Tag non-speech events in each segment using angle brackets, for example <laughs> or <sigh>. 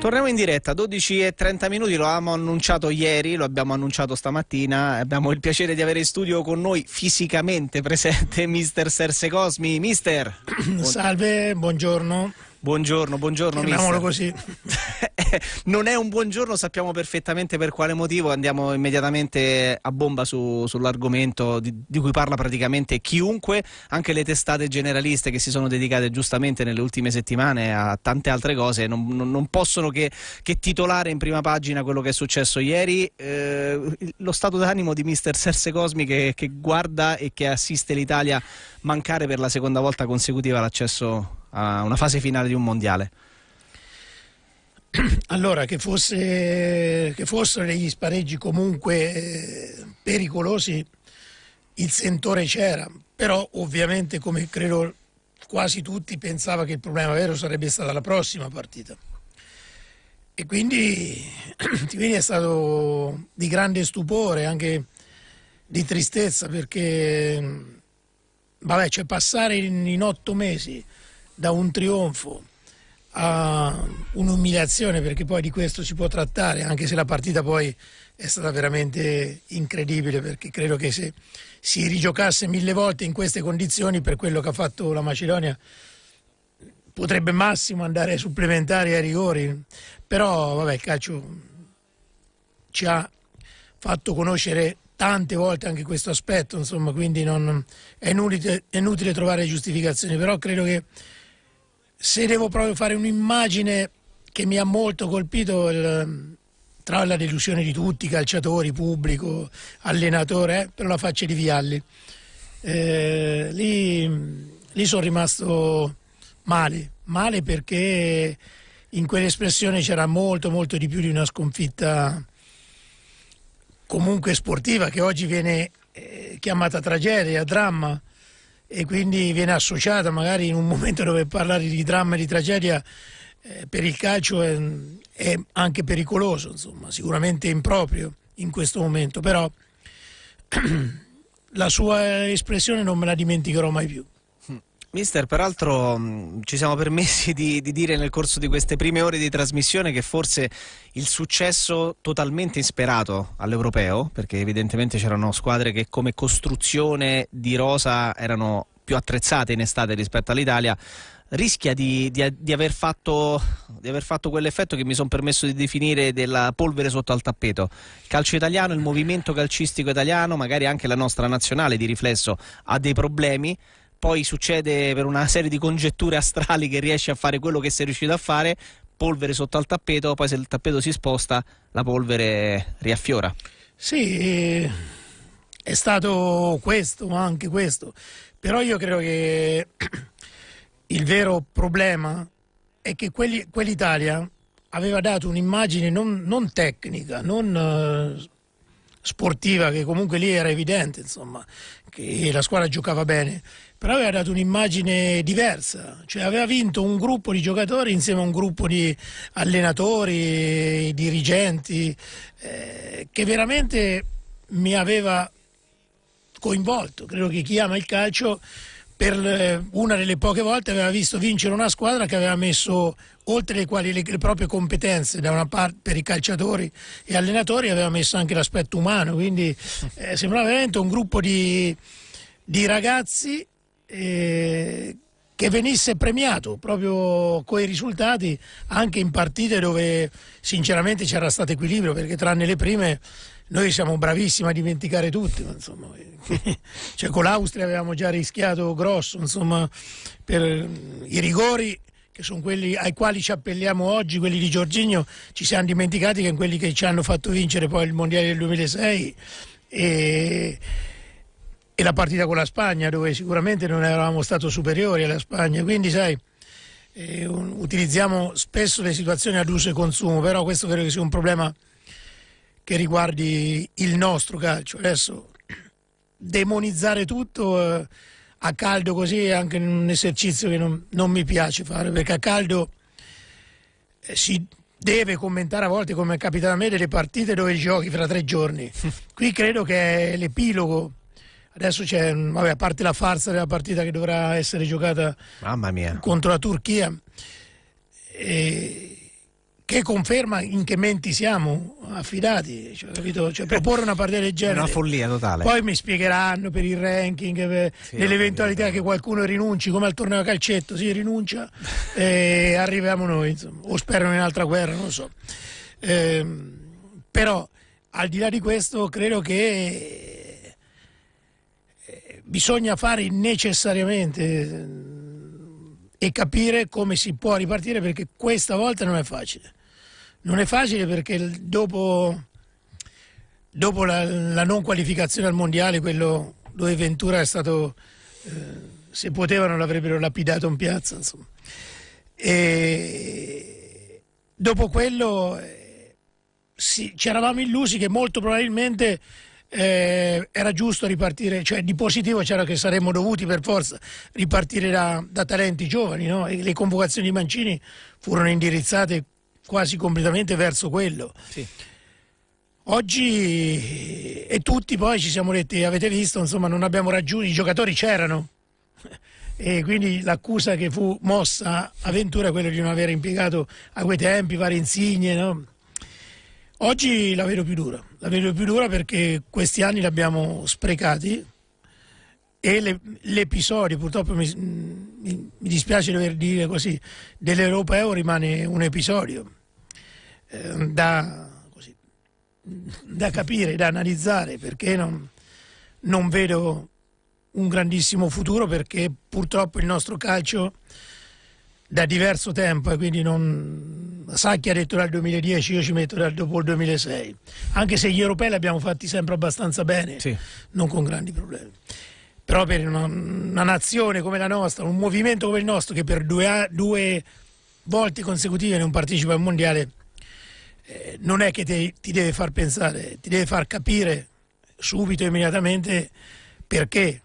Torniamo in diretta, 12 e 30 minuti, lo avevamo annunciato ieri, lo abbiamo annunciato stamattina, abbiamo il piacere di avere in studio con noi fisicamente presente <laughs> mister Serse Cosmi. Mister! Salve, buongiorno. Buongiorno, buongiorno. Chiamiamolo così. <laughs> non è un buongiorno, sappiamo perfettamente per quale motivo. Andiamo immediatamente a bomba su, sull'argomento di, di, cui parla praticamente chiunque, anche le testate generaliste che si sono dedicate giustamente nelle ultime settimane a tante altre cose. Non, non, non possono che, che, titolare in prima pagina quello che è successo ieri. Eh, lo stato d'animo di mister Serse Cosmi che, che guarda e che assiste l'Italia mancare per la seconda volta consecutiva l'accesso a una fase finale di un mondiale? <clears throat> Allora, che, fosse, che fossero degli spareggi comunque eh, pericolosi, il sentore c'era, però ovviamente come credo quasi tutti pensava che il problema vero sarebbe stata la prossima partita. E quindi, quindi <clears throat> è stato di grande stupore, anche di tristezza, perché vabbè, cioè passare in, in otto mesi da un trionfo a un'umiliazione, perché poi di questo si può trattare, anche se la partita poi è stata veramente incredibile, perché credo che se si rigiocasse mille volte in queste condizioni per quello che ha fatto la Macedonia potrebbe massimo andare supplementari ai rigori, però vabbè, il calcio ci ha fatto conoscere tante volte anche questo aspetto, insomma, quindi non, è, inutile, è inutile trovare giustificazioni, però credo che se devo proprio fare un'immagine che mi ha molto colpito il, tra la delusione di tutti, calciatori, pubblico, allenatore, eh, però la faccia di Vialli. Eh, lì, lì sono rimasto male, male perché in quell'espressione c'era molto molto di più di una sconfitta comunque sportiva che oggi viene eh, chiamata tragedia, dramma e quindi viene associata magari in un momento dove parlare di dramma e di tragedia eh, per il calcio è, è anche pericoloso, insomma, sicuramente improprio in questo momento, però <clears throat> la sua espressione non me la dimenticherò mai più. Mister, peraltro mh, mm, ci siamo permessi di, di, dire nel corso di queste prime ore di trasmissione che forse il successo totalmente insperato all'europeo, perché evidentemente c'erano squadre che come costruzione di rosa erano più attrezzate in estate rispetto all'Italia, rischia di, di, di, aver fatto, di, aver fatto, quell'effetto che mi sono permesso di definire della polvere sotto al tappeto. Il calcio italiano, il movimento calcistico italiano, magari anche la nostra nazionale di riflesso ha dei problemi, poi succede per una serie di congetture astrali che riesce a fare quello che sei riuscito a fare, polvere sotto al tappeto, poi se il tappeto si sposta la polvere riaffiora. Sì, è stato questo, ma anche questo. Però io credo che <clears throat> il vero problema è che quelli, quell'Italia aveva dato un'immagine non, non tecnica, non eh, sportiva che comunque lì era evidente, insomma, che la squadra giocava bene, però aveva dato un'immagine diversa, cioè aveva vinto un gruppo di giocatori insieme a un gruppo di allenatori, dirigenti, eh, che veramente mi aveva coinvolto. Credo che chi ama il calcio per eh, una delle poche volte aveva visto vincere una squadra che aveva messo oltre le quali le, le proprie competenze da una parte per i calciatori e allenatori aveva messo anche l'aspetto umano quindi eh, sembrava veramente un gruppo di, di ragazzi eh, che venisse premiato proprio con i risultati anche in partite dove sinceramente c'era stato equilibrio perché tranne le prime noi siamo bravissimi a dimenticare tutti, ma insomma, eh, <laughs> cioè con l'Austria avevamo già rischiato grosso, insomma, per eh, i rigori che sono quelli ai quali ci appelliamo oggi, quelli di Giorginio, ci siamo dimenticati che quelli che ci hanno fatto vincere poi il Mondiale del 2006 e, e la partita con la Spagna, dove sicuramente non eravamo stati superiori alla Spagna, quindi sai eh, utilizziamo spesso le situazioni ad uso e consumo, però questo credo che sia un problema che riguardi il nostro calcio. Adesso demonizzare tutto eh, a caldo così è anche un esercizio che non, non mi piace fare, perché a caldo eh, si deve commentare a volte, come è capitato a me, delle partite dove giochi fra tre giorni. <laughs> Qui credo che è l'epilogo. Adesso c'è, vabbè, a parte la farsa della partita che dovrà essere giocata Mamma mia. contro la Turchia. E eh, che conferma in che menti siamo affidati, cioè, cioè, proporre una partita del <laughs> genere. È una follia totale. Poi mi spiegheranno per il ranking, per, eh, sì, nell'eventualità che qualcuno rinunci, come al torneo a calcetto, si rinuncia <laughs> e arriviamo noi, insomma. o sperano in un'altra guerra, non lo so. Eh, però al di là di questo credo che eh, bisogna fare necessariamente eh, e capire come si può ripartire perché questa volta non è facile. Non è facile perché dopo, dopo la, la, non qualificazione al mondiale, quello dove Ventura è stato, eh, se potevano l'avrebbero lapidato in piazza. Insomma. E dopo quello eh, sì, ci eravamo illusi che molto probabilmente eh, era giusto ripartire, cioè di positivo c'era che saremmo dovuti per forza ripartire da, da talenti giovani, no? le convocazioni di Mancini furono indirizzate quasi completamente verso quello. Sì. Oggi e tutti poi ci siamo detti, avete visto, insomma non abbiamo raggiunto, i giocatori c'erano <laughs> e quindi l'accusa che fu mossa a Ventura è quella di non aver impiegato a quei tempi varie insigne. No? Oggi la vedo più dura, la vedo più dura perché questi anni li abbiamo sprecati e l'episodio, purtroppo mi, mi, mi, dispiace dover dire così, dell'Europeo rimane un episodio eh, da, così, da, capire, da analizzare, perché non, non, vedo un grandissimo futuro, perché purtroppo il nostro calcio da diverso tempo, e quindi non, sa chi ha detto dal 2010, io ci metto dal dopo il 2006, anche se gli europei li abbiamo fatti sempre abbastanza bene, sì. non con grandi problemi però per una, una, nazione come la nostra, un movimento come il nostro che per due, due volte consecutive non partecipa al mondiale, eh, non è che te, ti deve far pensare, ti deve far capire subito, immediatamente perché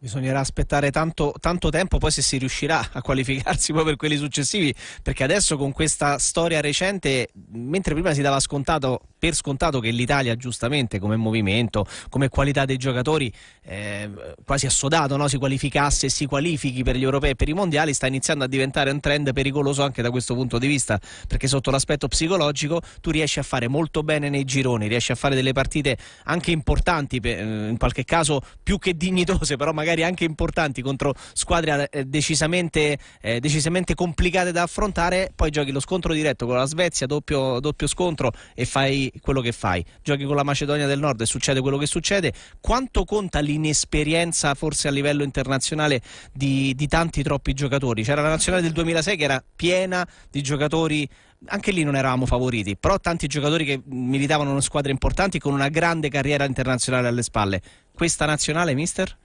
Bisognerà aspettare tanto, tanto, tempo poi se si riuscirà a qualificarsi poi per quelli successivi, perché adesso con questa storia recente, mentre prima si dava scontato per scontato che l'Italia giustamente come movimento, come qualità dei giocatori eh, quasi assodato no? si qualificasse e si qualifichi per gli europei e per i mondiali sta iniziando a diventare un trend pericoloso anche da questo punto di vista perché sotto l'aspetto psicologico tu riesci a fare molto bene nei gironi, riesci a fare delle partite anche importanti, eh, in qualche caso più che dignitose, però magari anche importanti contro squadre eh, decisamente, eh, decisamente complicate da affrontare, poi giochi lo scontro diretto con la Svezia, doppio, doppio scontro e fai quello che fai, giochi con la Macedonia del Nord e succede quello che succede, quanto conta l'inesperienza forse a livello internazionale di, di tanti troppi giocatori? C'era la nazionale del 2006 che era piena di giocatori anche lì non eravamo favoriti, però tanti giocatori che militavano in squadre importanti con una grande carriera internazionale alle spalle. Questa nazionale, mister?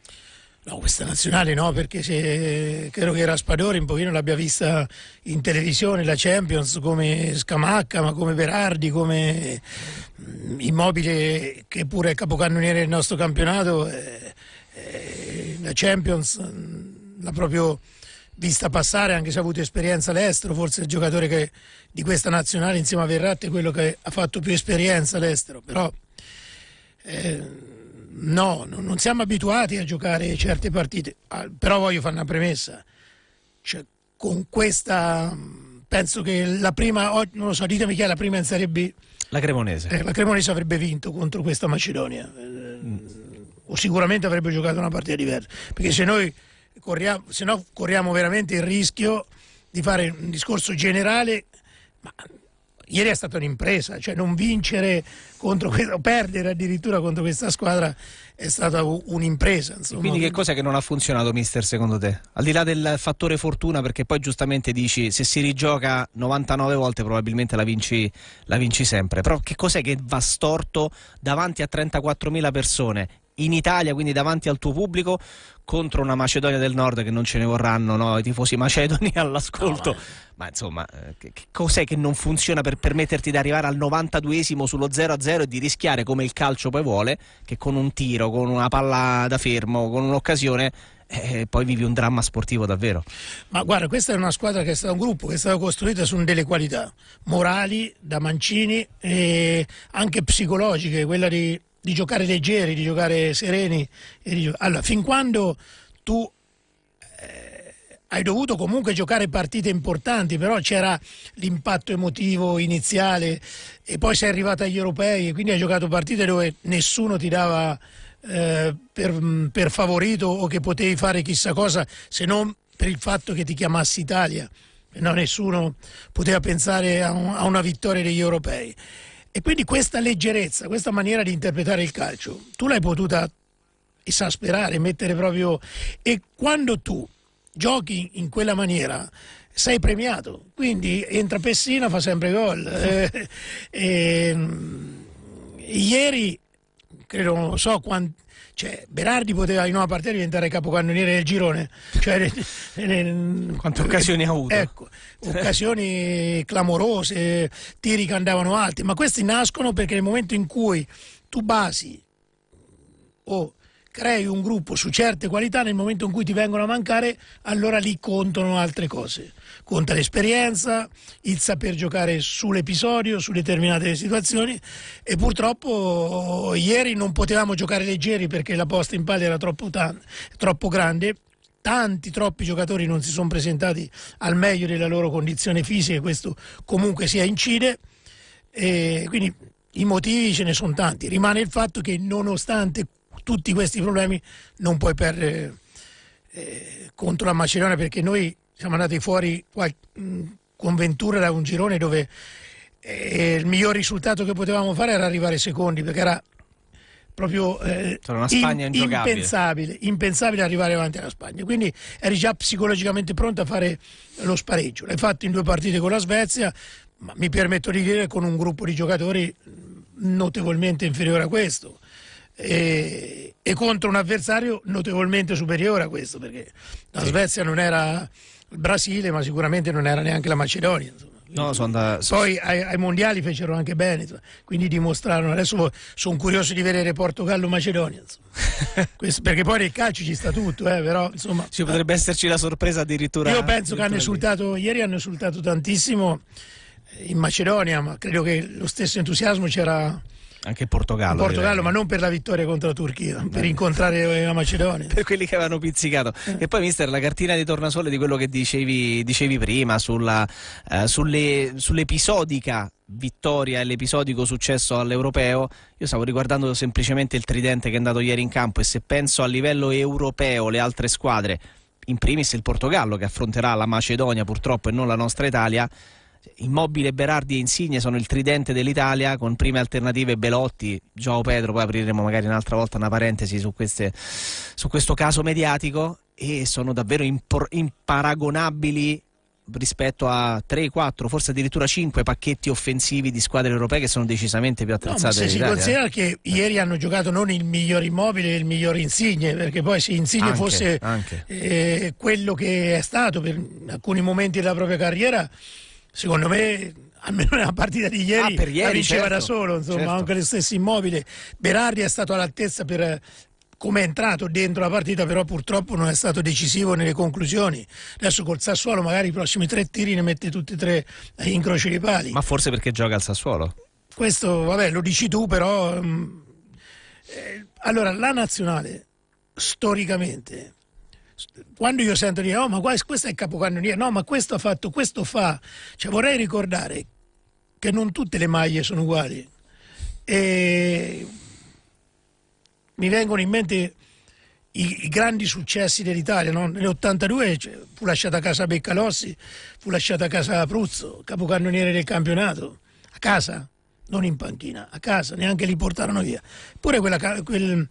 No, questa nazionale no, perché se, credo che Raspadori un pochino l'abbia vista in televisione, la Champions, come Scamacca, ma come Berardi, come mm, Immobile, che pure è capocannoniere del nostro campionato, eh, eh, la Champions mm, l'ha proprio vista passare, anche se ha avuto esperienza all'estero, forse il giocatore che, di questa nazionale insieme a Verratti è quello che ha fatto più esperienza all'estero, però... Eh, No, non siamo abituati a giocare certe partite, però voglio fare una premessa. Cioè, con questa, penso che la prima, non lo so, ditemi chi è la prima in Serie B. La Cremonese. Eh, la Cremonese avrebbe vinto contro questa Macedonia, mm. o sicuramente avrebbe giocato una partita diversa, perché se noi corriamo, se no corriamo veramente il rischio di fare un discorso generale, ma ieri è stata un'impresa, cioè non vincere contro questa, perdere addirittura contro questa squadra è stata un'impresa. Quindi che cos'è che non ha funzionato, mister, secondo te? Al di là del fattore fortuna, perché poi giustamente dici se si rigioca 99 volte probabilmente la vinci, la vinci sempre, però che cos'è che va storto davanti a 34.000 persone in Italia, quindi davanti al tuo pubblico, contro una Macedonia del Nord che non ce ne vorranno no? i tifosi macedoni <laughs> all'ascolto. No, ma... ma... insomma, eh, che, che cos'è che non funziona per permetterti di arrivare al 92esimo sullo 0-0 e di rischiare come il calcio poi vuole, che con un tiro, con una palla da fermo, con un'occasione e eh, poi vivi un dramma sportivo davvero. Ma guarda, questa è una squadra che è stato un gruppo che è stato costruito su delle qualità morali da Mancini e anche psicologiche, quella di di giocare leggeri, di giocare sereni. Di Allora, fin quando tu eh, hai dovuto comunque giocare partite importanti, però c'era l'impatto emotivo iniziale e poi sei arrivato agli europei e quindi hai giocato partite dove nessuno ti dava eh, per, per favorito o che potevi fare chissà cosa se non per il fatto che ti chiamassi Italia. No, nessuno poteva pensare a, un, a una vittoria degli europei. E quindi questa leggerezza, questa maniera di interpretare il calcio, tu l'hai potuta esasperare, mettere proprio... E quando tu giochi in quella maniera sei premiato, quindi entra Pessina, fa sempre gol. <laughs> Eh, ehm, ieri, credo, non so quanti cioè, Berardi poteva in una partita diventare capocannoniere del girone. Cioè, Quante occasioni ha avuto? Ecco, occasioni clamorose, tiri che andavano alti, ma questi nascono perché nel momento in cui tu basi o crei un gruppo su certe qualità, nel momento in cui ti vengono a mancare, allora lì contano altre cose conta l'esperienza, il saper giocare sull'episodio, su determinate situazioni e purtroppo ieri non potevamo giocare leggeri perché la posta in palla era troppo, troppo grande tanti, troppi giocatori non si sono presentati al meglio della loro condizione fisica e questo comunque sia incide. E quindi i motivi ce ne sono tanti. Rimane il fatto che nonostante tutti questi problemi non puoi perdere eh, contro la Macedonia perché noi siamo andati fuori mm, con Ventura da un girone dove eh, il miglior risultato che potevamo fare era arrivare secondi perché era proprio eh, in, impensabile, impensabile arrivare avanti alla Spagna. Quindi eri già psicologicamente pronto a fare lo spareggio. L'hai fatto in due partite con la Svezia, ma mi permetto di dire con un gruppo di giocatori mm, notevolmente inferiore a questo. E, e contro un avversario notevolmente superiore a questo perché la sì. Svezia non era il Brasile, ma sicuramente non era neanche la Macedonia. No, andato... Poi ai, ai, mondiali fecero anche bene, quindi dimostrarono. Adesso sono curioso di vedere Portogallo-Macedonia. <laughs> perché poi nel calcio ci sta tutto, eh, però insomma. Ci potrebbe esserci la sorpresa addirittura. Io penso addirittura che hanno ieri hanno esultato tantissimo in Macedonia, ma credo che lo stesso entusiasmo c'era anche il Portogallo. Portogallo, direi. ma non per la vittoria contro la Turchia, eh. per incontrare la Macedonia. Per quelli che avevano pizzicato. Eh. E poi, mister, la cartina di tornasole di quello che dicevi, dicevi prima sulla, eh, sulle, sull'episodica vittoria e l'episodico successo all'europeo, io stavo riguardando semplicemente il tridente che è andato ieri in campo e se penso a livello europeo le altre squadre, in primis il Portogallo che affronterà la Macedonia purtroppo e non la nostra Italia, Immobile, Berardi e Insigne sono il tridente dell'Italia con prime alternative Belotti, Gioao Pedro, poi apriremo magari un'altra volta una parentesi su, queste, su questo caso mediatico e sono davvero impor- imparagonabili rispetto a 3, 4, forse addirittura 5 pacchetti offensivi di squadre europee che sono decisamente più attrezzate. No, se si considera che ieri hanno giocato non il miglior immobile e il miglior Insigne, perché poi se Insigne anche, fosse anche. Eh, quello che è stato per alcuni momenti della propria carriera secondo me almeno nella partita di ieri, ah, ieri la vinceva certo, da solo insomma certo. anche lo stesso immobile Berardi è stato all'altezza per eh, come è entrato dentro la partita però purtroppo non è stato decisivo nelle conclusioni adesso col Sassuolo magari i prossimi tre tiri ne mette tutti e tre eh, in croce di pali ma forse perché gioca al Sassuolo questo vabbè lo dici tu però mh, mm, eh, allora la nazionale storicamente quando io sento dire oh ma questo è capocannoniere, no ma questo ha fatto, questo fa, cioè, vorrei ricordare che non tutte le maglie sono uguali. E mi vengono in mente i, i grandi successi dell'Italia, no? nell'82 cioè, fu lasciata a casa Beccalossi, fu lasciata a casa Pruzzo, capocannoniere del campionato, a casa non in panchina, a casa, neanche li portarono via. Pure quella, quel,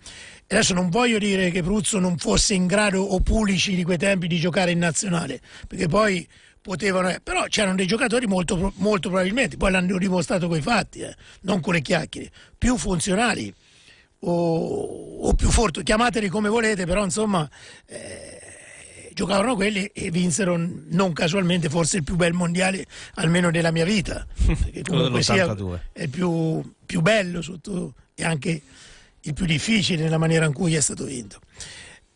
adesso non voglio dire che Pruzzo non fosse in grado o Pulici di quei tempi di giocare in nazionale, perché poi potevano, eh, però c'erano dei giocatori molto, molto probabilmente, poi l'hanno dimostrato con i fatti, eh, non con le chiacchiere, più funzionali o, o più forti, chiamateli come volete, però insomma... Eh, giocavano quelli e vinsero non casualmente forse il più bel mondiale almeno della mia vita perché comunque sia è il più, più bello sotto, e anche il più difficile nella maniera in cui è stato vinto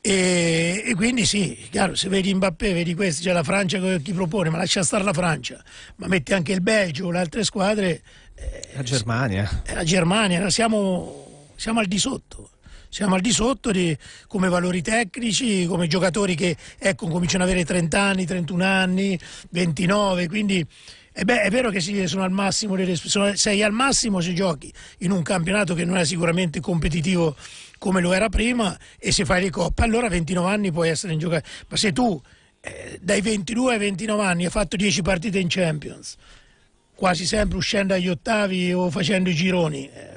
e, e, quindi sì, chiaro, se vedi Mbappé, vedi questo, c'è la Francia che ti propone, ma lascia stare la Francia, ma metti anche il Belgio, le altre squadre. Eh, la Germania. Eh, la Germania, siamo, siamo al di sotto siamo al di sotto di, come valori tecnici, come giocatori che ecco, cominciano ad avere 30 anni, 31 anni, 29, quindi eh beh, è vero che sì, sono al massimo delle, sono, sei al massimo se giochi in un campionato che non è sicuramente competitivo come lo era prima e se fai le coppe, allora a 29 anni puoi essere in giocatore, ma se tu eh, dai 22 ai 29 anni hai fatto 10 partite in Champions quasi sempre uscendo agli ottavi o facendo i gironi. Eh,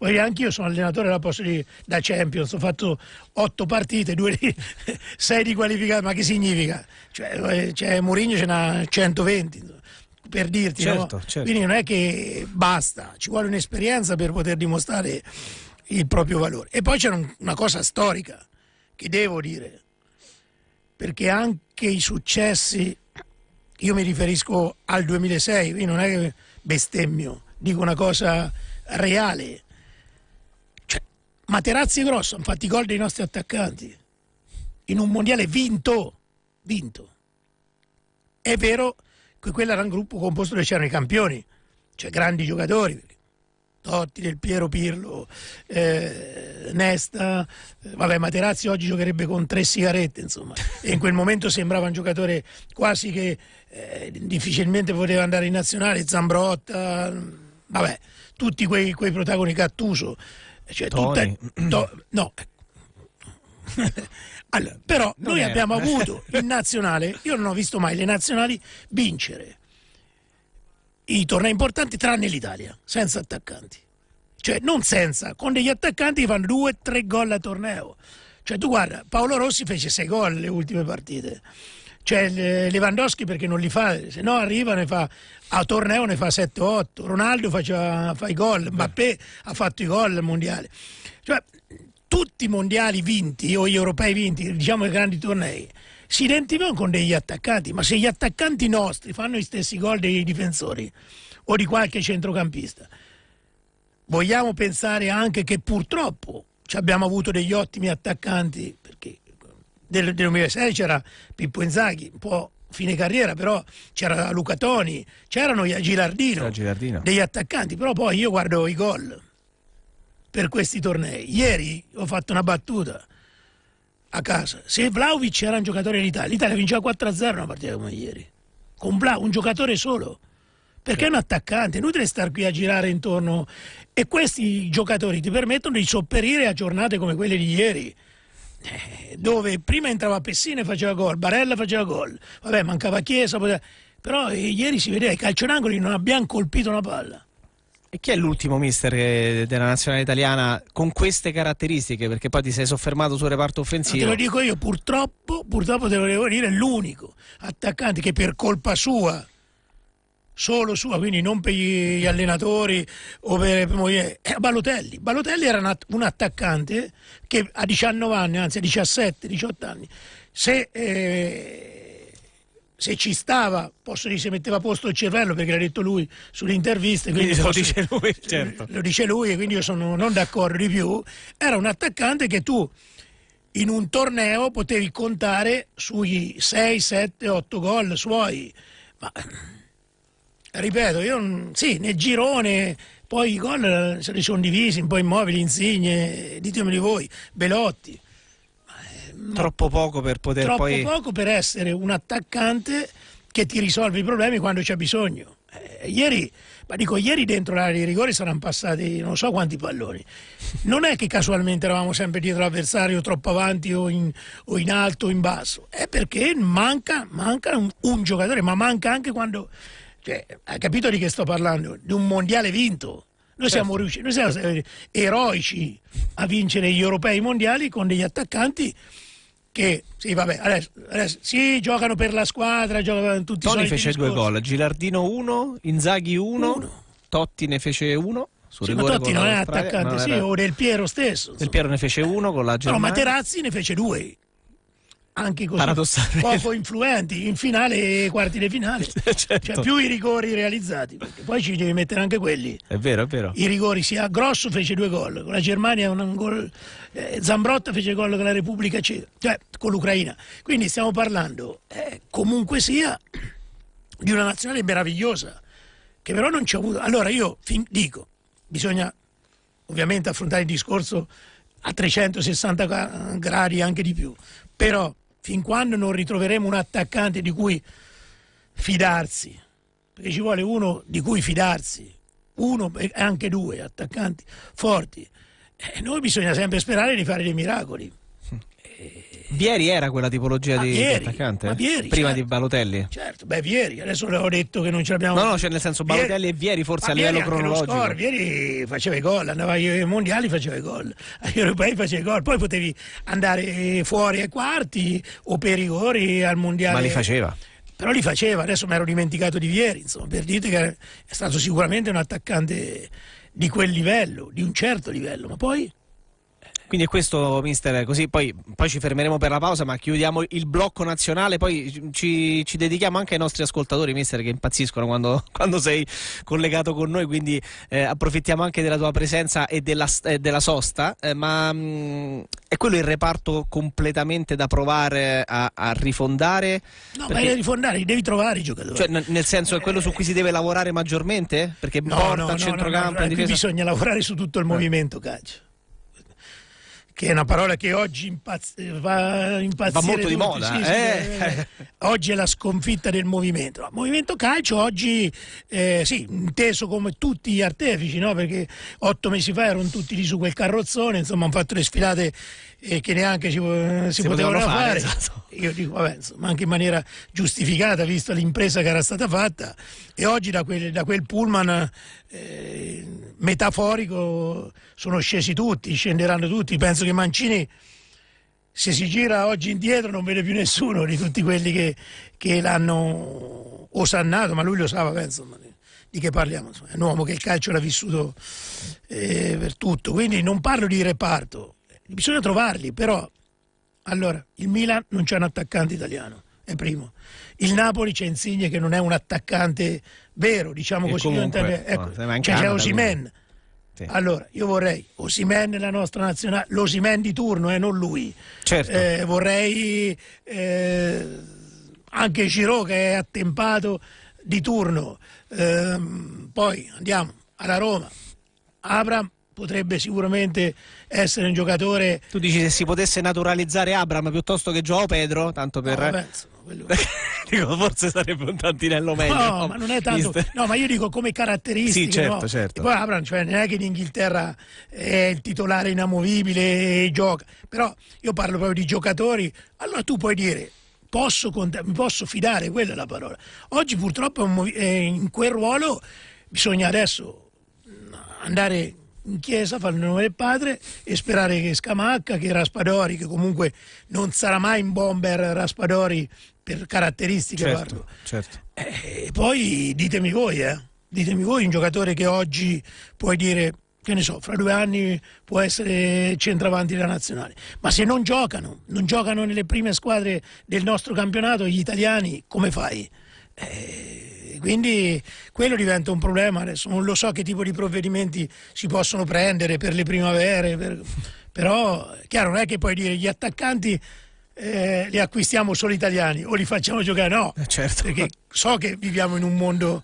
Voglio dire, anch'io sono allenatore della post- da Champions, ho fatto otto partite, due, <laughs> sei di qualificati, ma che significa? Cioè, cioè Mourinho ce n'ha 120 per dirti, certo, no? certo. quindi non è che basta, ci vuole un'esperienza per poter dimostrare il proprio valore. E poi c'è un, una cosa storica che devo dire, perché anche i successi, io mi riferisco al 2006, quindi non è che bestemmio, dico una cosa reale. Materazzi e Grosso hanno fatto i gol dei nostri attaccanti in un mondiale vinto, vinto. È vero che quello era un gruppo composto dove c'erano i campioni, cioè grandi giocatori, Totti, Del Piero, Pirlo, eh, Nesta, eh, vabbè Materazzi oggi giocherebbe con tre sigarette insomma e in quel momento sembrava un giocatore quasi che eh, difficilmente poteva andare in nazionale, Zambrotta, mm, vabbè tutti quei, quei protagoni Cattuso cioè, tutta, to, no. <laughs> allora, però non noi era. abbiamo avuto in nazionale, io non ho visto mai le nazionali vincere i tornei importanti tranne l'Italia, senza attaccanti. Cioè, non senza, con degli attaccanti che fanno 2-3 gol a torneo. Cioè, tu guarda, Paolo Rossi fece 6 gol le ultime partite. Cioè Lewandowski perché non li fa, se no arriva ne fa, a torneo ne fa 7-8, Ronaldo faceva, fa i gol, Mbappé ha fatto i gol al mondiale. Cioè, tutti i mondiali vinti o gli europei vinti, diciamo i grandi tornei, si identificano con degli attaccanti, ma se gli attaccanti nostri fanno gli stessi gol dei difensori o di qualche centrocampista, vogliamo pensare anche che purtroppo abbiamo avuto degli ottimi attaccanti dell'università c'era Pippo Inzaghi, un po' fine carriera, però c'era Luca Toni, c'erano Gilardino, Gilardino, degli attaccanti, però poi io guardo i gol per questi tornei. Ieri ho fatto una battuta a casa, se Vlaovic era un giocatore in Italia, l'Italia vinceva 4-0 una partita come ieri, con Bla, un giocatore solo. Perché è un attaccante, è inutile stare qui a girare intorno. E questi giocatori ti permettono di sopperire a giornate come quelle di ieri. Eh, dove prima entrava Pessina e faceva gol, Barella faceva gol, vabbè mancava Chiesa, poteva... però eh, ieri si vedeva i calcionangoli non abbiamo colpito una palla. E chi è l'ultimo mister eh, della nazionale italiana con queste caratteristiche? Perché poi ti sei soffermato sul reparto offensivo. No, te lo dico io, purtroppo, purtroppo te lo devo dire, è l'unico attaccante che per colpa sua solo sua, quindi non per gli allenatori o per moglie, eh, Balotelli. Balotelli era un attaccante che a 19 anni, anzi a 17, 18 anni, se, eh, se ci stava, posso dire, se metteva a posto il cervello, perché l'ha detto lui sull'intervista, quindi, quindi lo, posso, dice lui, <laughs> certo. lo dice lui, quindi io sono non d'accordo di più, era un attaccante che tu in un torneo potevi contare sui 6, 7, 8 gol suoi, ma ripeto, io sì, nel girone poi i gol se li sono divisi, un po' immobili, insigne, ditemeli voi, Belotti. Ma eh, troppo poco per poter troppo poi... Troppo poco per essere un attaccante che ti risolve i problemi quando c'è bisogno. Eh, ieri, ma dico, ieri dentro l'area di rigore saranno passati non so quanti palloni. Non è che casualmente eravamo sempre dietro l'avversario, troppo avanti o in, o in alto o in basso. È perché manca, manca un, un giocatore, ma manca anche quando cioè, hai capito di che sto parlando? Di un mondiale vinto. Noi certo. siamo, riusciti, noi siamo eroici a vincere gli europei mondiali con degli attaccanti che sì, vabbè, adesso, adesso, sì, giocano per la squadra, giocano tutti i Toni fece discorsi. due gol, Gilardino 1, Inzaghi 1, Totti ne fece 1. sì, ma Totti non è attaccante, non era... sì, o Del Piero stesso. Insomma. Del Piero ne fece uno con la Germania. No, Materazzi ne fece due anche così poco influenti in finale e quarti di finale. <laughs> certo. Cioè più i rigori realizzati, perché poi ci devi mettere anche quelli. È vero, è vero. I rigori, sia Grosso fece due gol, con la Germania un gol, eh, Zambrotta fece gol con la Repubblica Ceca, cioè con l'Ucraina. Quindi stiamo parlando, eh, comunque sia, di una nazionale meravigliosa, che però non ci ha avuto... Allora io fin, dico, bisogna ovviamente affrontare il discorso a 360 gradi anche di più, però fin quando non ritroveremo un attaccante di cui fidarsi, perché ci vuole uno di cui fidarsi, uno e anche due attaccanti forti. E eh, noi bisogna sempre sperare di fare dei miracoli. Vieri era quella tipologia ma di, Vieri, di attaccante? Vieri, prima certo. di Balotelli? Certo, beh, Vieri, adesso avevo detto che non ce l'abbiamo. No, no, cioè nel senso Balotelli Vieri. e Vieri forse ma a livello cronologico. Score, Vieri faceva i gol, andava ai mondiali faceva i gol, <laughs> agli europei faceva i gol, poi potevi andare fuori ai quarti o per rigori al mondiale. Ma li faceva però li faceva, adesso mi ero dimenticato di Vieri, insomma, per dirti che è stato sicuramente un attaccante di quel livello, di un certo livello, ma poi quindi è questo, mister, così poi, poi, ci fermeremo per la pausa, ma chiudiamo il blocco nazionale, poi ci, ci dedichiamo anche ai nostri ascoltatori, mister, che impazziscono quando, <laughs> quando sei collegato con noi, quindi eh, approfittiamo anche della tua presenza e della, eh, della sosta, eh, ma mh, mm, è quello il reparto completamente da provare a, a rifondare? No, perché... ma rifondare, devi trovare i giocatori. Cioè, nel senso è quello su cui si deve lavorare maggiormente? Perché no, porta, no, centrocampo, no, no, no, no, no, no, no, no, no, no, no, no, no, che è una parola che oggi impazz- va, va molto di moda. Sì, sì, eh. Eh, eh. oggi è la sconfitta del movimento. Il movimento calcio oggi, eh, sì, inteso come tutti gli artefici, no? perché otto mesi fa erano tutti lì su quel carrozzone, insomma hanno fatto le sfilate eh, che neanche ci, eh, si, si, potevano, fare. fare. Esatto. Io dico, vabbè, insomma, anche in maniera giustificata, vista l'impresa che era stata fatta. E oggi da quel, da quel pullman metaforico sono scesi tutti, scenderanno tutti, penso penso che Mancini se si gira oggi indietro non vede più nessuno di tutti quelli che, che l'hanno osannato, ma lui lo sa, penso, di che parliamo, insomma, è un uomo che il calcio l'ha vissuto eh, per tutto, quindi non parlo di reparto, bisogna trovarli, però allora il Milan non c'è un attaccante italiano, è primo. Il Napoli c'è Insigne che non è un attaccante vero, diciamo e così. Comunque, ecco, cioè, c'è Osimen, parte. Allora, io vorrei Osimen nella nostra nazionale, l'Osimen di turno e eh, non lui. Certo. Eh, vorrei eh, anche Giro che è attempato di turno. Ehm, poi andiamo alla Roma. Abram potrebbe sicuramente essere un giocatore. Tu dici se si potesse naturalizzare Abram piuttosto che Joao Pedro, tanto per. No, quello. <laughs> dico, forse sarebbe un tantinello meglio. No, no, ma non è tanto. Mister... No, ma io dico come caratteristica. Sì, certo, no? certo. E poi Abram, cioè, non è che in Inghilterra è il titolare inamovibile e gioca. Però io parlo proprio di giocatori. Allora tu puoi dire posso, mi posso fidare, quella è la parola. Oggi purtroppo eh, in quel ruolo bisogna adesso mm, andare in chiesa, fare il nome del padre e sperare che Scamacca, che Raspadori, che comunque non sarà mai in bomber Raspadori per caratteristiche certo, parlo. Certo. Eh, poi ditemi voi, eh, ditemi voi un giocatore che oggi puoi dire che ne so, fra due anni può essere centravanti della nazionale. Ma se non giocano, non giocano nelle prime squadre del nostro campionato, gli italiani, come fai? Eh, quindi quello diventa un problema adesso. Non lo so che tipo di provvedimenti si possono prendere per le primavere, per... però chiaro non è che puoi dire gli attaccanti eh, li acquistiamo solo italiani o li facciamo giocare, no, eh, certo. perché so che viviamo in un mondo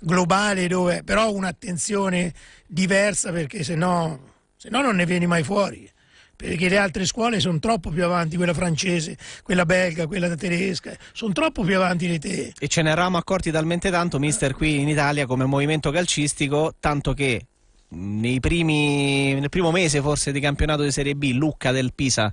globale dove però un'attenzione diversa perché se no, se no non ne vieni mai fuori perché le altre scuole sono troppo più avanti, quella francese, quella belga, quella tedesca, sono troppo più avanti di te. E ce ne eravamo accorti talmente tanto, mister, qui in Italia come movimento calcistico, tanto che primi, nel primo mese forse di campionato di Serie B, Lucca del Pisa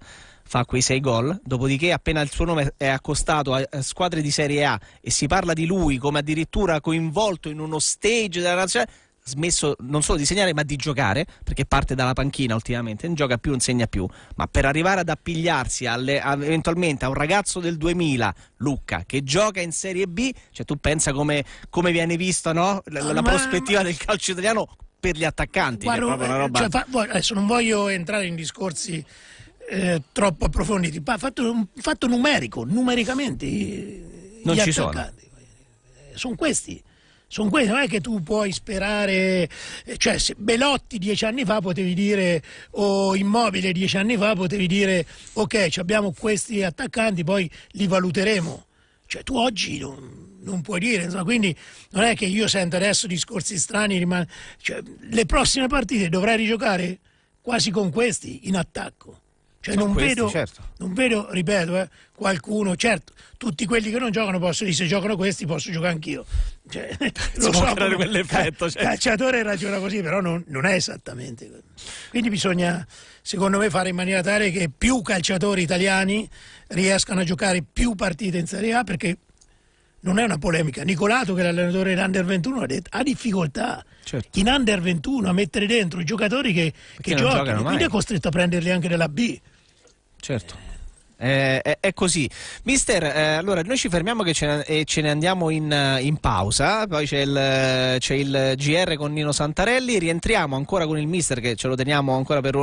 fa quei sei gol, dopodiché appena il suo nome è accostato a squadre di Serie A e si parla di lui come addirittura coinvolto in uno stage della nazionale, smesso non solo di segnare ma di giocare, perché parte dalla panchina ultimamente, non gioca più, non segna più, ma per arrivare ad appigliarsi alle, a, eventualmente a un ragazzo del 2000, Lucca, che gioca in Serie B, cioè tu pensa come, come viene vista no? la, la, ma, prospettiva ma... del calcio italiano per gli attaccanti. Guarda, roba... cioè, fa... adesso non voglio entrare in discorsi eh, troppo approfonditi, ma fatto, fatto numerico, numericamente. Eh, non ci attaccanti. sono. Eh, sono questi. Sono questi, non è che tu puoi sperare, cioè se Belotti dieci anni fa potevi dire, o Immobile dieci anni fa potevi dire, ok abbiamo questi attaccanti, poi li valuteremo. Cioè tu oggi non, non puoi dire, insomma, quindi non è che io sento adesso discorsi strani, cioè, le prossime partite dovrai rigiocare quasi con questi in attacco. Cioè non, questi, vedo, certo. non, vedo, ripeto, eh, qualcuno, certo, tutti quelli che non giocano possono dire se giocano questi posso giocare anch'io. Cioè, <laughs> lo so, come, quell'effetto. Il certo. calciatore ragiona così, però non, non è esattamente così. Quindi bisogna, secondo me, fare in maniera tale che più calciatori italiani riescano a giocare più partite in Serie A perché non è una polemica. Nicolato, che è l'allenatore in Under 21, ha, detto, ha difficoltà certo. in Under 21 a mettere dentro i giocatori che, che giocano quindi è costretto a prenderli anche nella B. Certo. Eh, è, è, così. Mister, eh, allora noi ci fermiamo che ce ne, e ce ne andiamo in, in pausa, poi c'è il, c'è il, GR con Nino Santarelli, rientriamo ancora con il mister che ce lo teniamo ancora per,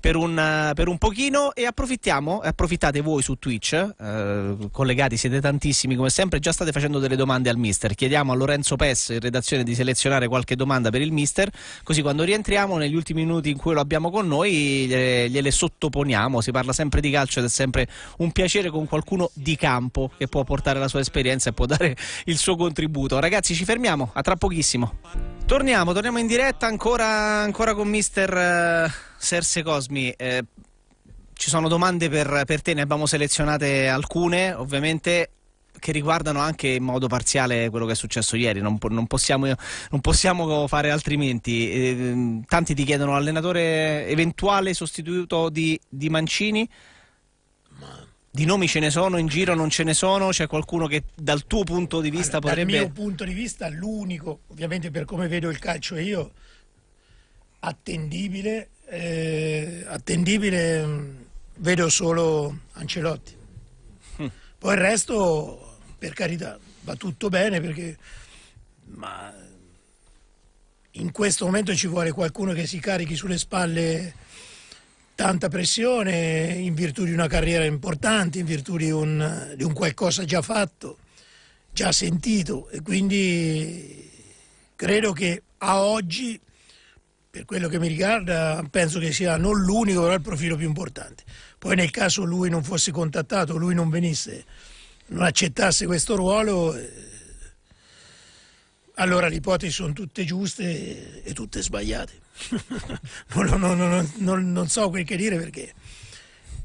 per, un, per un, pochino e approfittiamo, approfittate voi su Twitch, eh, collegati siete tantissimi come sempre, già state facendo delle domande al mister, chiediamo a Lorenzo Pes in redazione di selezionare qualche domanda per il mister, così quando rientriamo negli ultimi minuti in cui lo abbiamo con noi gliele, eh, gliele sottoponiamo, si parla sempre di calcio ed è sempre un piacere con qualcuno di campo che può portare la sua esperienza e può dare il suo contributo. Ragazzi, ci fermiamo, a tra pochissimo. Torniamo, torniamo in diretta ancora, ancora con mister eh, Serse Cosmi. Eh, ci sono domande per, per te, ne abbiamo selezionate alcune, ovviamente che riguardano anche in modo parziale quello che è successo ieri, non, non, possiamo, non possiamo, fare altrimenti. Eh, tanti ti chiedono allenatore eventuale sostituto di, di Mancini. Di nomi ce ne sono in giro, non ce ne sono? C'è qualcuno che dal tuo punto di vista allora, potrebbe... Dal mio punto di vista l'unico, ovviamente per come vedo il calcio io, attendibile, eh, attendibile mm, vedo solo Ancelotti. Mm. Poi il resto, per carità, va tutto bene perché... Ma in questo momento ci vuole qualcuno che si carichi sulle spalle tanta pressione in virtù di una carriera importante, in virtù di un, di un qualcosa già fatto, già sentito e quindi credo che a oggi, per quello che mi riguarda, penso che sia non l'unico, però il profilo più importante. Poi nel caso lui non fosse contattato, lui non venisse, non accettasse questo ruolo eh, allora le ipotesi sono tutte giuste e tutte sbagliate. <laughs> non, non, non, non so quel che dire perché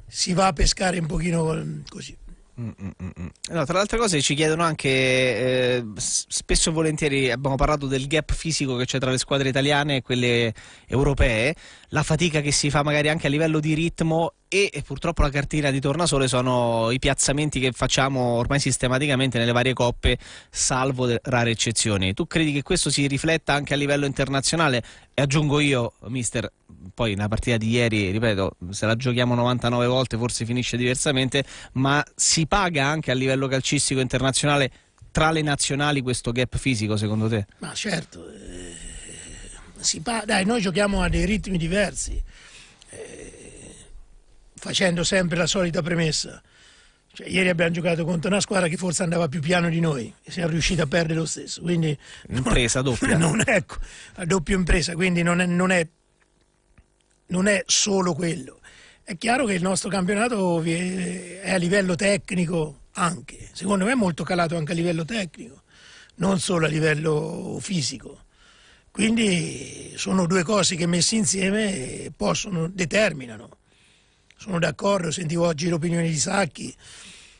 si va a pescare un pochino così. Mm, mm, mm, no, tra le altre cose ci chiedono anche, eh, spesso e volentieri abbiamo parlato del gap fisico che c'è tra le squadre italiane e quelle europee, la fatica che si fa magari anche a livello di ritmo e, e purtroppo la cartina di tornasole sono i piazzamenti che facciamo ormai sistematicamente nelle varie coppe, salvo rare eccezioni. Tu credi che questo si rifletta anche a livello internazionale? E aggiungo io, mister, poi nella partita di ieri, ripeto, se la giochiamo 99 volte forse finisce diversamente, ma si paga anche a livello calcistico internazionale tra le nazionali questo gap fisico secondo te? Ma certo, eh, si pa- dai, noi giochiamo a dei ritmi diversi, eh, facendo sempre la solita premessa. Cioè, ieri abbiamo giocato contro una squadra che forse andava più piano di noi e siamo riusciti a perdere lo stesso. Quindi, impresa non, doppia. <laughs> Non, ecco, a doppia impresa, quindi non è, non, è, non è solo quello. È chiaro che il nostro campionato è a livello tecnico anche, secondo me è molto calato anche a livello tecnico, non solo a livello fisico. Quindi sono due cose che messe insieme possono, determinano. Sono d'accordo, sentivo oggi l'opinione di Sacchi,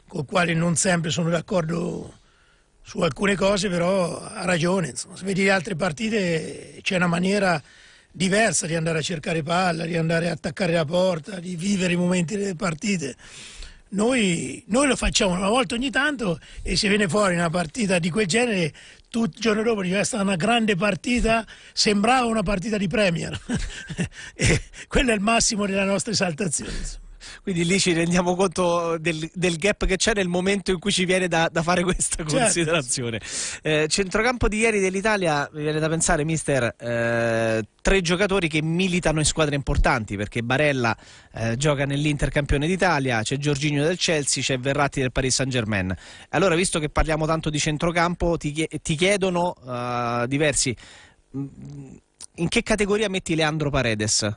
col quale non sempre sono d'accordo su alcune cose, però ha ragione. Insomma. Se vedi le altre partite c'è una maniera diversa di andare a cercare palla, di andare a attaccare la porta, di vivere i momenti delle partite. Noi, noi, lo facciamo una volta ogni tanto e se viene fuori una partita di quel genere, tutto il giorno dopo diventa una grande partita, sembrava una partita di Premier. <laughs> e quello è il massimo della nostra esaltazione. Quindi lì ci rendiamo conto del, del, gap che c'è nel momento in cui ci viene da, da fare questa certo. considerazione. Certo. Eh, centrocampo di ieri dell'Italia, mi viene da pensare, mister, eh, tre giocatori che militano in squadre importanti, perché Barella eh, gioca nell'Inter campione d'Italia, c'è Giorginio del Chelsea, c'è Verratti del Paris Saint-Germain. Allora, visto che parliamo tanto di centrocampo, ti, ti chiedono eh, diversi... Mm, in che categoria metti Leandro Paredes?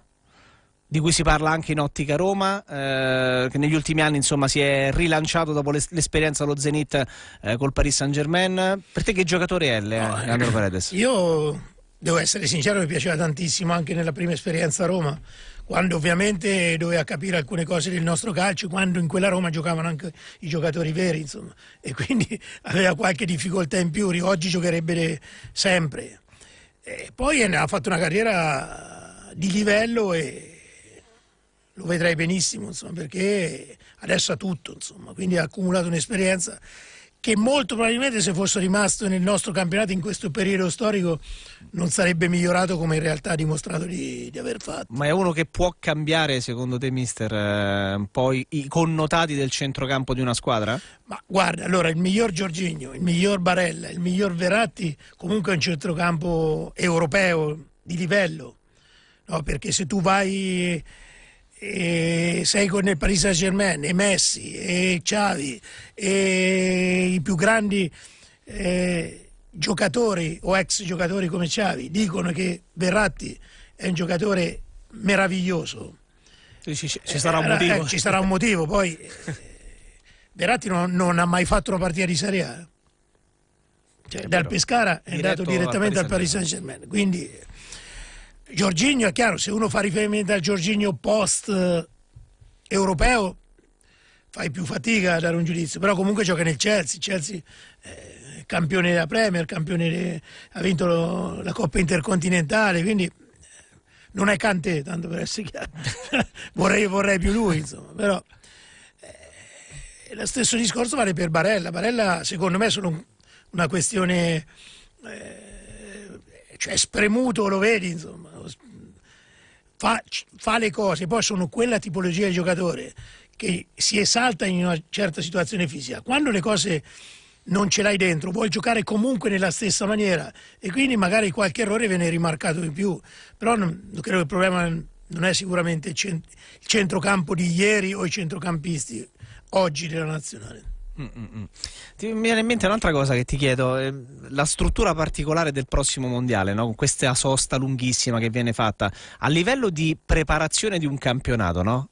di cui si parla anche in ottica Roma, eh, che negli ultimi anni insomma, si è rilanciato dopo l'esperienza allo Zenit eh, col Paris Saint Germain. Per te che giocatore è Leandro eh, eh, Paredes? Io devo essere sincero, mi piaceva tantissimo anche nella prima esperienza a Roma, quando ovviamente doveva capire alcune cose del nostro calcio, quando in quella Roma giocavano anche i giocatori veri, insomma, e quindi <laughs> aveva qualche difficoltà in più, oggi giocherebbe sempre. E poi ha fatto una carriera di livello e lo vedrai benissimo, insomma, perché adesso ha tutto, insomma, quindi ha accumulato un'esperienza che molto probabilmente se fosse rimasto nel nostro campionato in questo periodo storico non sarebbe migliorato come in realtà ha dimostrato di, di, aver fatto. Ma è uno che può cambiare, secondo te, mister, eh, poi i connotati del centrocampo di una squadra? Ma guarda, allora il miglior Giorgigno, il miglior Barella, il miglior Verratti, comunque è un centrocampo europeo di livello, no? perché se tu vai e sei con il Paris Saint Germain e Messi e Xavi e i più grandi eh, giocatori o ex giocatori come Xavi dicono che Verratti è un giocatore meraviglioso ci, ci sarà un eh, motivo eh, ci sarà un motivo poi <laughs> Verratti non, non, ha mai fatto una partita di Serie A cioè, eh, dal Pescara è andato direttamente al Paris Saint Germain quindi Giorginio è chiaro, se uno fa riferimento al Giorginio post eh, europeo fai più fatica a dare un giudizio, però comunque gioca nel Chelsea, Chelsea è eh, campione della Premier, campione de... ha vinto lo... la Coppa Intercontinentale, quindi eh, non è Kanté, tanto per essere chiaro, <laughs> vorrei, vorrei, più lui, insomma, però eh, lo stesso discorso vale per Barella, Barella secondo me è solo una questione... Eh, cioè spremuto, lo vedi, insomma, fa, fa, le cose, poi sono quella tipologia di giocatore che si esalta in una certa situazione fisica. Quando le cose non ce l'hai dentro, vuoi giocare comunque nella stessa maniera e quindi magari qualche errore viene rimarcato in più, però non, credo che il problema non è sicuramente il centrocampo di ieri o i centrocampisti oggi della nazionale. Mm-mm. Ti viene in mente un'altra cosa che ti chiedo, ehm, la struttura particolare del prossimo mondiale, no? con questa sosta lunghissima che viene fatta, a livello di preparazione di un campionato, no?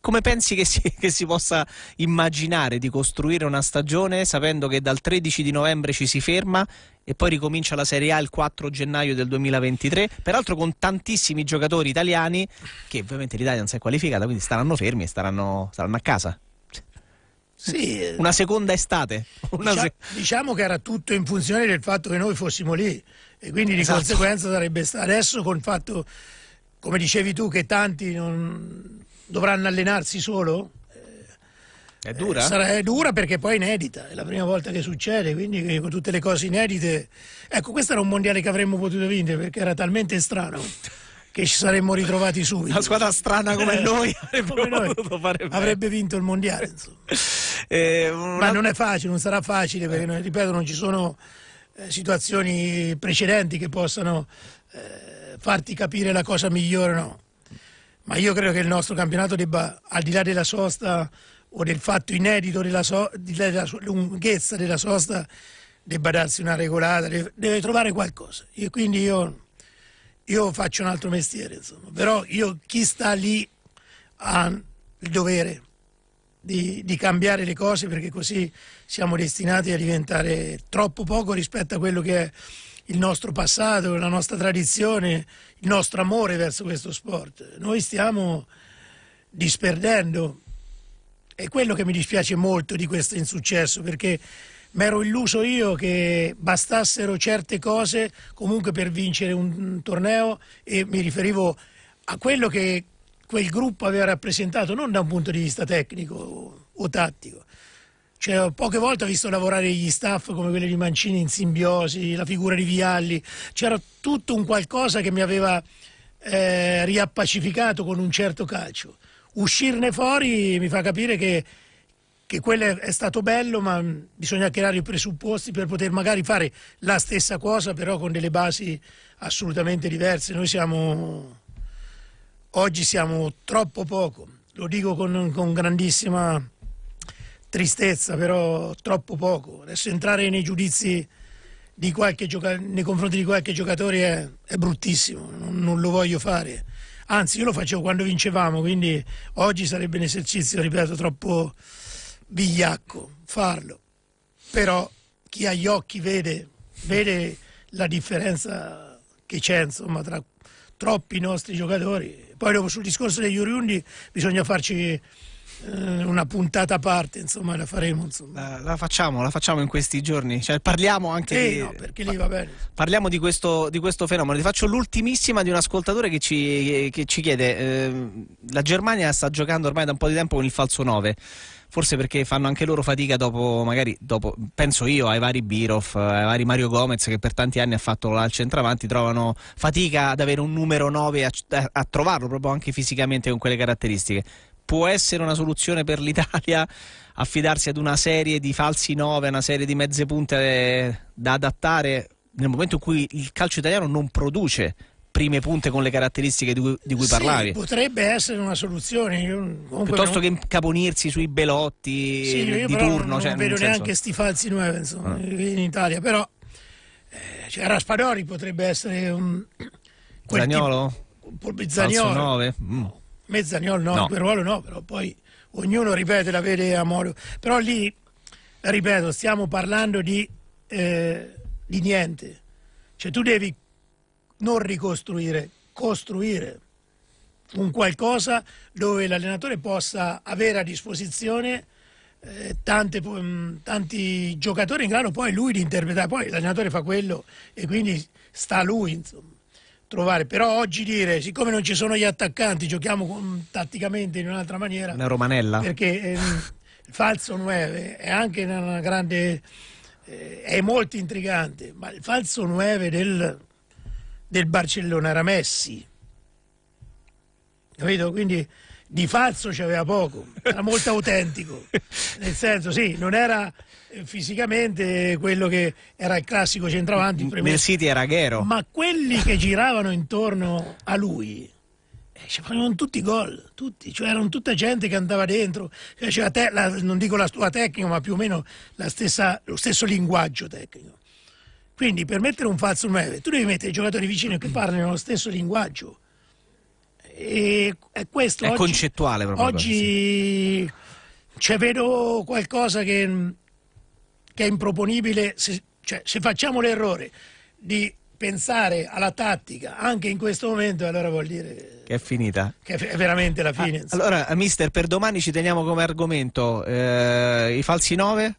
come pensi che si, che si, possa immaginare di costruire una stagione sapendo che dal 13 di novembre ci si ferma e poi ricomincia la Serie A il 4 gennaio del 2023, peraltro con tantissimi giocatori italiani che ovviamente l'Italia non si è qualificata, quindi staranno fermi e staranno, staranno a casa? Sì. Eh. Una seconda estate. Una diciamo, se... diciamo che era tutto in funzione del fatto che noi fossimo lì e quindi di esatto. conseguenza sarebbe stato. Adesso con il fatto, come dicevi tu, che tanti non... dovranno allenarsi solo. Eh, è dura? Eh, sarà, è dura perché poi è inedita, è la prima volta che succede, quindi con tutte le cose inedite. Ecco, questo era un mondiale che avremmo potuto vincere perché era talmente strano che ci saremmo ritrovati subito. Una squadra strana come eh, noi, come noi avrebbe vinto il mondiale. <laughs> Eh, una... Ma non è facile, non sarà facile perché, eh. ripeto, non ci sono eh, situazioni precedenti che possano eh, farti capire la cosa migliore o no. Ma io credo che il nostro campionato debba, al di là della sosta o del fatto inedito della, so, della lunghezza della sosta, debba darsi una regolata, deve, deve trovare qualcosa. E quindi io io faccio un altro mestiere, insomma. però io, chi sta lì ha il dovere di, di, cambiare le cose perché così siamo destinati a diventare troppo poco rispetto a quello che è il nostro passato, la nostra tradizione, il nostro amore verso questo sport. Noi stiamo disperdendo, è quello che mi dispiace molto di questo insuccesso perché mi ero illuso io che bastassero certe cose comunque per vincere un torneo e mi riferivo a quello che quel gruppo aveva rappresentato non da un punto di vista tecnico o tattico. Cioè, poche volte ho visto lavorare gli staff come quelli di Mancini in simbiosi, la figura di Vialli, c'era tutto un qualcosa che mi aveva eh, riappacificato con un certo calcio. Uscirne fuori mi fa capire che che quello è stato bello, ma mm, bisogna creare i presupposti per poter magari fare la stessa cosa, però con delle basi assolutamente diverse. Noi siamo, oggi siamo troppo poco, lo dico con, con grandissima tristezza, però troppo poco. Adesso entrare nei giudizi di qualche nei confronti di qualche giocatore è, è bruttissimo, non, non, lo voglio fare. Anzi, io lo facevo quando vincevamo, quindi oggi sarebbe un esercizio, ripeto, troppo, vigliacco farlo, però chi ha gli occhi vede, vede la differenza che c'è insomma, tra troppi nostri giocatori. Poi dopo sul discorso degli Oriundi bisogna farci eh, una puntata a parte, insomma, la faremo. Insomma. La, la, facciamo, la facciamo in questi giorni. Cioè, parliamo anche eh, di, no, perché lì va bene. Parliamo di questo, di questo fenomeno. Ti faccio l'ultimissima di un ascoltatore che ci, che ci chiede: eh, la Germania sta giocando ormai da un po' di tempo con il falso 9 forse perché fanno anche loro fatica dopo, magari dopo, penso io, ai vari Biroff, ai vari Mario Gomez che per tanti anni ha fatto là al centravanti, trovano fatica ad avere un numero 9 a, eh, a trovarlo proprio anche fisicamente con quelle caratteristiche può essere una soluzione per l'Italia affidarsi ad una serie di falsi 9, una serie di mezze punte da adattare nel momento in cui il calcio italiano non produce prime punte con le caratteristiche di cui, di cui sì, parlavi. Potrebbe essere una soluzione. Io, Piuttosto non... che incaponirsi sui belotti sì, io di io turno. Non, cioè, non vedo neanche sti falsi nuovi insomma, no. Ah. in Italia, però eh, cioè, Raspadori potrebbe essere un... Zagnolo? Tipo, Zagnolo. 9? Mm. Mezzagnolo no, no. quel ruolo no, però poi ognuno ripete la vede a modo. Però lì, ripeto, stiamo parlando di, eh, di niente. Cioè tu devi non ricostruire, costruire un qualcosa dove l'allenatore possa avere a disposizione eh, tante, mh, mm, tanti giocatori in grado poi lui di interpretare, poi l'allenatore fa quello e quindi sta a lui insomma, trovare, però oggi dire siccome non ci sono gli attaccanti giochiamo con, tatticamente in un'altra maniera, una romanella, perché eh, il falso 9 è anche una grande, eh, è molto intrigante, ma il falso 9 del del Barcellona era Messi. Capito? Quindi di falso c'aveva poco, era molto <laughs> autentico. Nel senso, sì, non era eh, fisicamente quello che era il classico centravanti. Il nel City era Ghero. Ma quelli che giravano intorno a lui eh, facevano tutti gol, tutti, cioè erano tutta gente che andava dentro, cioè, cioè la, non dico la sua tecnica, ma più o meno stessa, lo stesso linguaggio tecnico. Quindi per mettere un falso 9 tu devi mettere i giocatori vicini che mm. parlano lo stesso linguaggio. E, e questo è oggi, concettuale proprio. Oggi sì. cioè, vedo qualcosa che, che è improponibile. Se, cioè, se facciamo l'errore di pensare alla tattica anche in questo momento, allora vuol dire che è finita. Che è veramente la ah, fine. Ah, allora, mister, per domani ci teniamo come argomento eh, i falsi 9?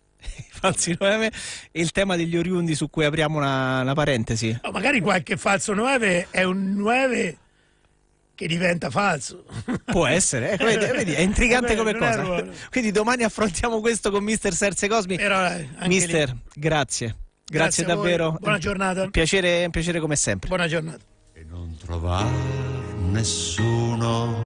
falsi 9 e il tema degli oriundi su cui apriamo una, una parentesi. No, magari qualche falso 9 è un 9 che diventa falso. Può essere, eh, vedi, eh, vedi, è intrigante eh, come cosa. Quindi domani affrontiamo questo con Mister Serse Cosmi. Però, eh, Mister, lì. grazie. Grazie, grazie davvero. Buona giornata. Un piacere, un piacere come sempre. Buona giornata. E non trovare nessuno.